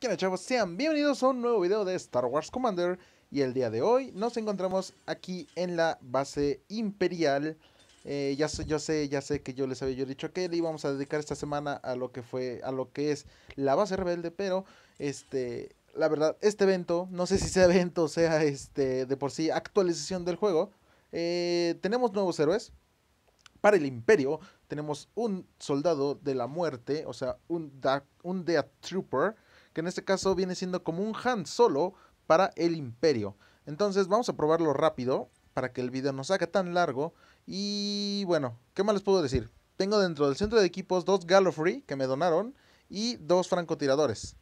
¿Qué chavos? Sean bienvenidos a un nuevo video de Star Wars Commander Y el día de hoy nos encontramos aquí en la base imperial eh, ya, yo sé, ya sé que yo les había yo dicho que le íbamos a dedicar esta semana a lo que fue, a lo que es la base rebelde Pero, este, la verdad, este evento, no sé si sea evento o sea, este, de por sí actualización del juego eh, Tenemos nuevos héroes para el imperio tenemos un soldado de la muerte, o sea, un, un Death Trooper, que en este caso viene siendo como un Han Solo para el Imperio. Entonces vamos a probarlo rápido para que el video no se tan largo. Y bueno, ¿qué más les puedo decir? Tengo dentro del centro de equipos dos free que me donaron y dos francotiradores.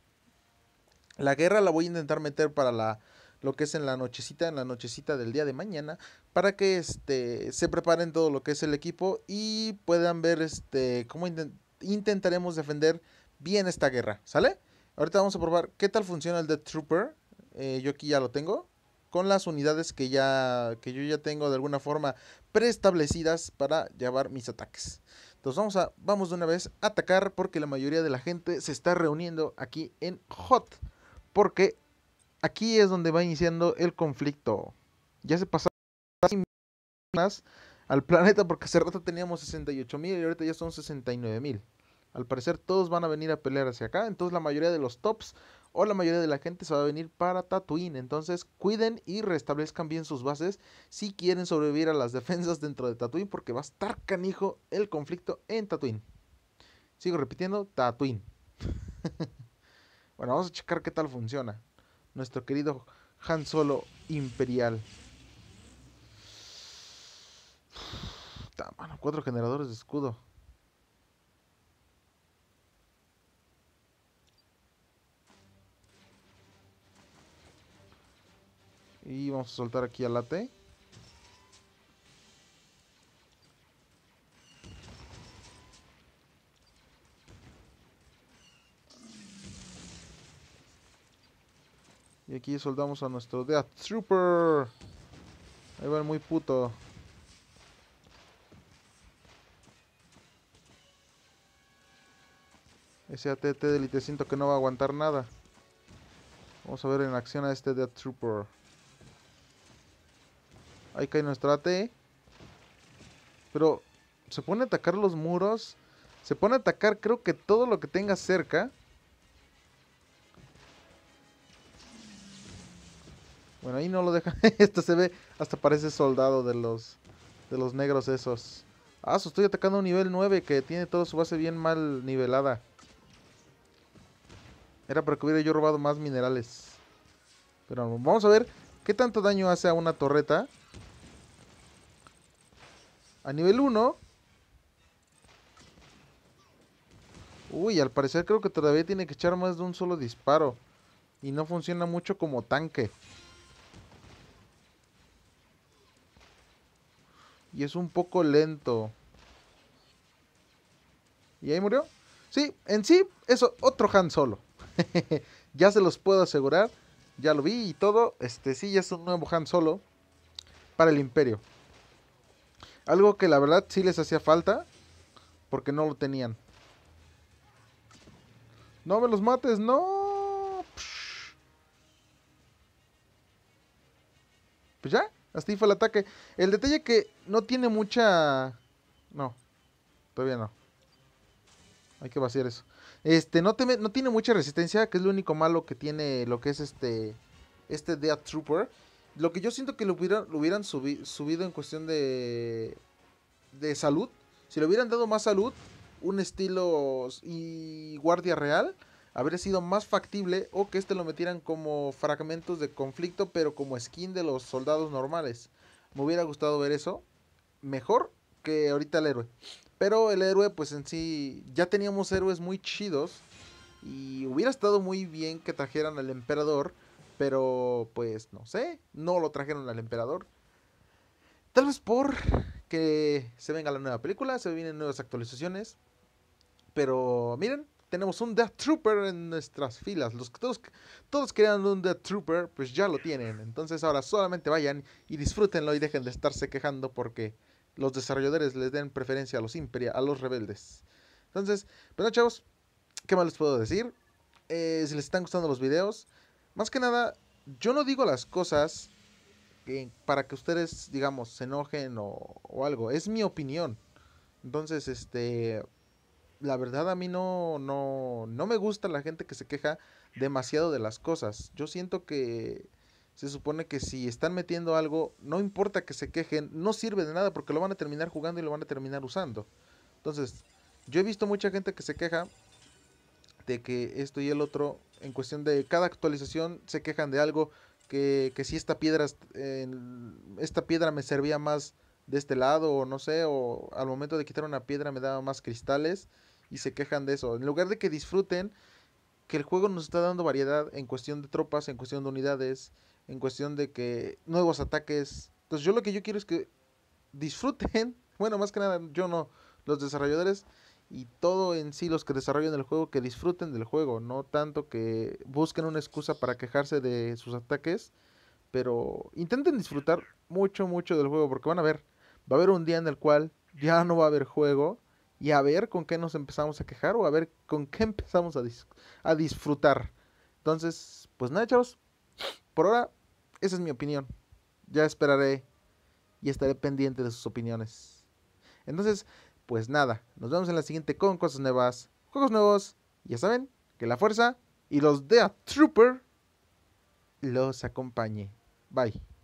La guerra la voy a intentar meter para la lo que es en la nochecita, en la nochecita del día de mañana, para que este, se preparen todo lo que es el equipo y puedan ver este cómo intentaremos defender bien esta guerra, ¿sale? Ahorita vamos a probar qué tal funciona el Death Trooper. Eh, yo aquí ya lo tengo. Con las unidades que ya. que yo ya tengo de alguna forma preestablecidas para llevar mis ataques. Entonces vamos a. Vamos de una vez a atacar. Porque la mayoría de la gente se está reuniendo aquí en Hot. Porque aquí es donde va iniciando el conflicto. Ya se pasaron al planeta porque hace rato teníamos 68 mil y ahorita ya son 69 mil. Al parecer todos van a venir a pelear hacia acá, entonces la mayoría de los tops o la mayoría de la gente se va a venir para Tatooine. Entonces cuiden y restablezcan bien sus bases si quieren sobrevivir a las defensas dentro de Tatooine porque va a estar canijo el conflicto en Tatooine. Sigo repitiendo, Tatooine. bueno, vamos a checar qué tal funciona. Nuestro querido Han Solo Imperial. Mano, cuatro generadores de escudo. Y vamos a soltar aquí al AT. Y aquí soldamos a nuestro Death Trooper. Ahí va el muy puto. Ese ATT del siento que no va a aguantar nada. Vamos a ver en acción a este Death Trooper. Ahí cae nuestro AT Pero se pone a atacar los muros. Se pone a atacar creo que todo lo que tenga cerca. Bueno, ahí no lo deja. Esto se ve, hasta parece soldado de los, de los negros esos. Ah, estoy atacando un nivel 9 que tiene toda su base bien mal nivelada. Era para que hubiera yo robado más minerales. Pero vamos a ver qué tanto daño hace a una torreta a nivel 1. Uy, al parecer creo que todavía tiene que echar más de un solo disparo. Y no funciona mucho como tanque. Y es un poco lento. ¿Y ahí murió? Sí, en sí, eso, otro Han Solo. ya se los puedo asegurar. Ya lo vi y todo. Este sí, es un nuevo Han Solo para el Imperio. Algo que la verdad sí les hacía falta. Porque no lo tenían. No me los mates, no. Pues ya, hasta ahí fue el ataque. El detalle que no tiene mucha... No, todavía no. Hay que vaciar eso. Este, no, no tiene mucha resistencia, que es lo único malo que tiene lo que es este... Este Death Trooper. Lo que yo siento que lo hubieran, lo hubieran subido en cuestión de, de salud. Si le hubieran dado más salud, un estilo y guardia real, habría sido más factible o que este lo metieran como fragmentos de conflicto, pero como skin de los soldados normales. Me hubiera gustado ver eso mejor que ahorita el héroe. Pero el héroe, pues en sí, ya teníamos héroes muy chidos. Y hubiera estado muy bien que trajeran al emperador pero pues no sé, no lo trajeron al emperador. Tal vez por que se venga la nueva película, se vienen nuevas actualizaciones. Pero miren, tenemos un Death Trooper en nuestras filas. Los que todos, todos querían un Death Trooper, pues ya lo tienen. Entonces ahora solamente vayan y disfrútenlo y dejen de estarse quejando porque los desarrolladores les den preferencia a los imperia, a los rebeldes. Entonces, bueno chavos, ¿qué más les puedo decir? Eh, si les están gustando los videos, más que nada, yo no digo las cosas para que ustedes, digamos, se enojen o, algo. Es mi opinión. Entonces, este la verdad a mí no, no, no, me gusta la gente que se queja demasiado de las cosas. Yo siento que se supone que si están metiendo algo, no importa que se quejen, no sirve de nada porque lo van a terminar jugando y lo van a terminar usando. Entonces, yo he visto mucha gente que se queja de que esto y el otro, en cuestión de cada actualización, se quejan de algo, que, si esta piedra, esta piedra me servía más de este lado, o no sé, o al momento de quitar una piedra me daba más cristales, y se quejan de eso. En lugar de que disfruten que el juego nos está dando variedad en cuestión de tropas, en cuestión de unidades, en cuestión de que nuevos ataques. Entonces yo lo que yo quiero es que disfruten, bueno, más que nada yo no, los desarrolladores y todo en sí los que desarrollan el juego que disfruten del juego, no tanto que busquen una excusa para quejarse de sus ataques, pero intenten disfrutar mucho, mucho del juego porque van a ver, va a haber un día en el cual ya no va a haber juego y a ver con qué nos empezamos a quejar o a ver con qué empezamos a, a disfrutar. Entonces, pues nada, chavos, por ahora esa es mi opinión. Ya esperaré y estaré pendiente de sus opiniones. Entonces, pues nada, nos vemos en la siguiente con cosas nuevas, juegos nuevos, ya saben, que la fuerza y los de a Trooper los acompañe. Bye.